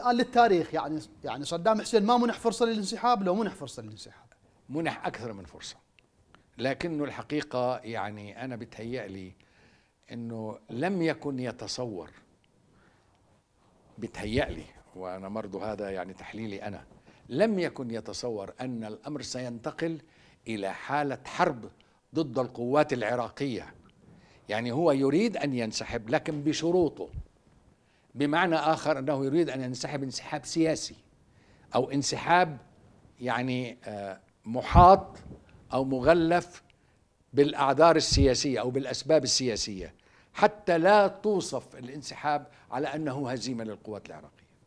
الان للتاريخ يعني يعني صدام حسين ما منح فرصه للانسحاب لو منح فرصه للانسحاب منح اكثر من فرصه لكنه الحقيقه يعني انا بتهيأ لي انه لم يكن يتصور بتهيأ لي وانا برضه هذا يعني تحليلي انا لم يكن يتصور ان الامر سينتقل الى حاله حرب ضد القوات العراقيه يعني هو يريد ان ينسحب لكن بشروطه بمعنى آخر أنه يريد أن ينسحب انسحاب سياسي أو انسحاب يعني آه، محاط أو مغلف بالأعذار السياسية أو بالأسباب السياسية حتى لا توصف الانسحاب على أنه هزيمة للقوات العراقية